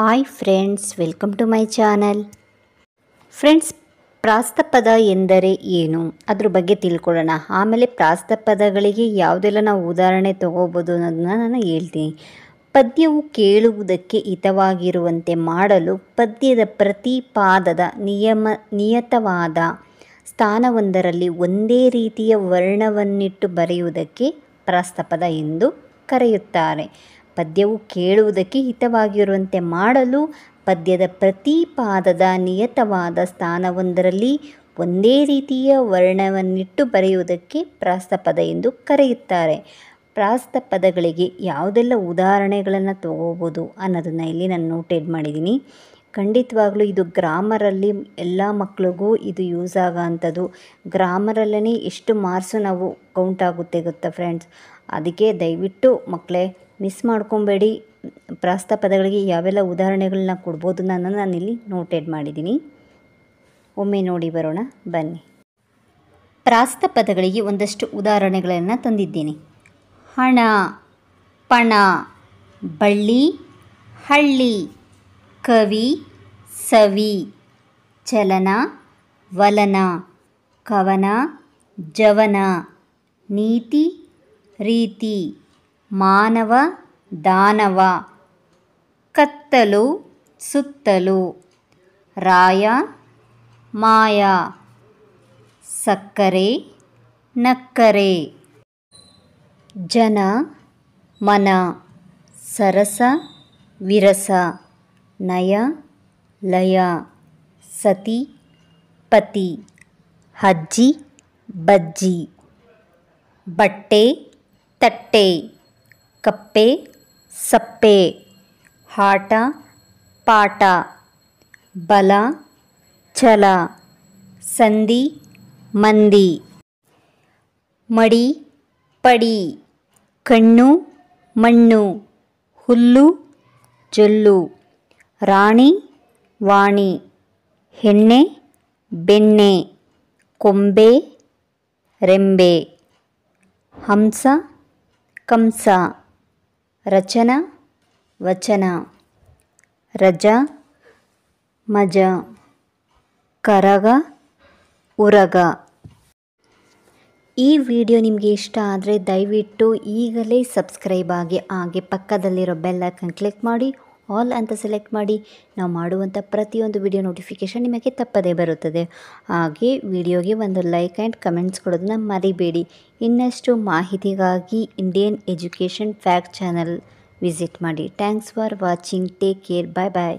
hi friends welcome to my channel friends ಪ್ರಾಸ್ತಪದ ಎಂದರೆ ಏನು ಅದ್ರ ಬಗ್ಗೆ ತಿಳ್ಕೊಳ್ಳೋಣ ಆಮೇಲೆ ಪ್ರಾಸ್ತಪದಗಳಿಗೆ ಯಾವುದೆಲ್ಲ ನಾವು ಉದಾಹರಣೆ ತಗೋಬೋದು ಅನ್ನೋದನ್ನ ನಾನು ಹೇಳ್ತೀನಿ ಪದ್ಯವು ಕೇಳುವುದಕ್ಕೆ ಹಿತವಾಗಿರುವಂತೆ ಮಾಡಲು ಪದ್ಯದ ಪ್ರತಿ ಪಾದದ ನಿಯಮ ನಿಯತವಾದ ಸ್ಥಾನವೊಂದರಲ್ಲಿ ಒಂದೇ ರೀತಿಯ ವರ್ಣವನ್ನಿಟ್ಟು ಬರೆಯುವುದಕ್ಕೆ ಪ್ರಾಸ್ತಪದ ಎಂದು ಕರೆಯುತ್ತಾರೆ ಪದ್ಯವು ಕೇಳುವುದಕ್ಕೆ ಹಿತವಾಗಿರುವಂತೆ ಮಾಡಲು ಪದ್ಯದ ಪ್ರತಿ ಪಾದದ ನಿಯತವಾದ ಸ್ಥಾನವೊಂದರಲ್ಲಿ ಒಂದೇ ರೀತಿಯ ವರ್ಣವನ್ನಿಟ್ಟು ಬರೆಯುವುದಕ್ಕೆ ಪ್ರಾಸ್ತಪದ ಎಂದು ಕರೆಯುತ್ತಾರೆ ಪ್ರಾಸ್ತಪದಗಳಿಗೆ ಯಾವುದೆಲ್ಲ ಉದಾಹರಣೆಗಳನ್ನು ತಗೋಬೋದು ಅನ್ನೋದನ್ನು ಇಲ್ಲಿ ನಾನು ನೋಟೆಡ್ ಮಾಡಿದ್ದೀನಿ ಖಂಡಿತವಾಗಲೂ ಇದು ಗ್ರಾಮರಲ್ಲಿ ಎಲ್ಲ ಮಕ್ಕಳಿಗೂ ಇದು ಯೂಸ್ ಆಗೋವಂಥದ್ದು ಗ್ರಾಮರಲ್ಲೇ ಎಷ್ಟು ಮಾರ್ಕ್ಸು ನಾವು ಕೌಂಟ್ ಆಗುತ್ತೆ ಗೊತ್ತಾ ಫ್ರೆಂಡ್ಸ್ ಅದಕ್ಕೆ ದಯವಿಟ್ಟು ಮಕ್ಕಳೇ ಮಿಸ್ ಮಾಡ್ಕೊಬೇಡಿ ಪ್ರಾಸ್ತ ಪದಗಳಿಗೆ ಯಾವೆಲ್ಲ ಉದಾಹರಣೆಗಳನ್ನ ಕೊಡ್ಬೋದು ನಾನು ನಾನಿಲ್ಲಿ ನೋಟೆಡ್ ಮಾಡಿದ್ದೀನಿ ಒಮ್ಮೆ ನೋಡಿ ಬರೋಣ ಬನ್ನಿ ಪ್ರಾಸ್ತ ಪದಗಳಿಗೆ ಒಂದಷ್ಟು ಉದಾಹರಣೆಗಳನ್ನು ತಂದಿದ್ದೀನಿ ಹಣ ಪಣ ಬಳ್ಳಿ ಹಳ್ಳಿ ಕವಿ ಸವಿ ಚಲನ ವಲನ ಕವನ ಜವನ ನೀತಿ ರೀತಿ ಮಾನವ ದಾನವ ಕತ್ತಲು ಸುತ್ತಲು ರಾಯ ಮಾಯ ಸಕ್ಕರೆ ನಕ್ಕರೆ ಜನ ಮನ ಸರಸ ವಿರಸ ನಯ ಲಯ ಸತಿ ಪತಿ ಹಜ್ಜಿ ಬಜ್ಜಿ ಬಟ್ಟೆ ತಟ್ಟೆ ಕಪ್ಪೆ ಸಪ್ಪೆ ಹಾಟ ಪಾಟ ಬಲ ಛಲ ಸಂಧಿ ಮಂದಿ ಮಡಿ ಪಡಿ ಕಣ್ಣು ಮಣ್ಣು ಹುಲ್ಲು ಜೊಲ್ಲು ರಾಣಿ ವಾಣಿ ಹೆಣ್ಣೆ ಬೆಣ್ಣೆ ಕೊಂಬೆ ರೆಂಬೆ ಹಂಸ ಕಂಸ ರಚನ ವಚನ ರಜ ಮಜ ಕರಗ ಉರಗ ಈ ವಿಡಿಯೋ ನಿಮಗೆ ಇಷ್ಟ ಆದರೆ ದಯವಿಟ್ಟು ಈಗಲೇ ಸಬ್ಸ್ಕ್ರೈಬ್ ಆಗಿ ಹಾಗೆ ಪಕ್ಕದಲ್ಲಿರೋ ಬೆಲ್ಲೈಕನ್ ಕ್ಲಿಕ್ ಮಾಡಿ ಆಲ್ ಅಂತ ಸೆಲೆಕ್ಟ್ ಮಾಡಿ ನಾವು ಮಾಡುವಂಥ ಪ್ರತಿಯೊಂದು ವಿಡಿಯೋ ನೋಟಿಫಿಕೇಷನ್ ನಿಮಗೆ ತಪ್ಪದೇ ಬರುತ್ತದೆ ಹಾಗೆ ವಿಡಿಯೋಗೆ ಒಂದು ಲೈಕ್ ಆ್ಯಂಡ್ ಕಮೆಂಟ್ಸ್ ಕೊಡೋದನ್ನ ಮರಿಬೇಡಿ ಇನ್ನಷ್ಟು ಮಾಹಿತಿಗಾಗಿ Indian education fact channel visit ಮಾಡಿ thanks for watching take care bye bye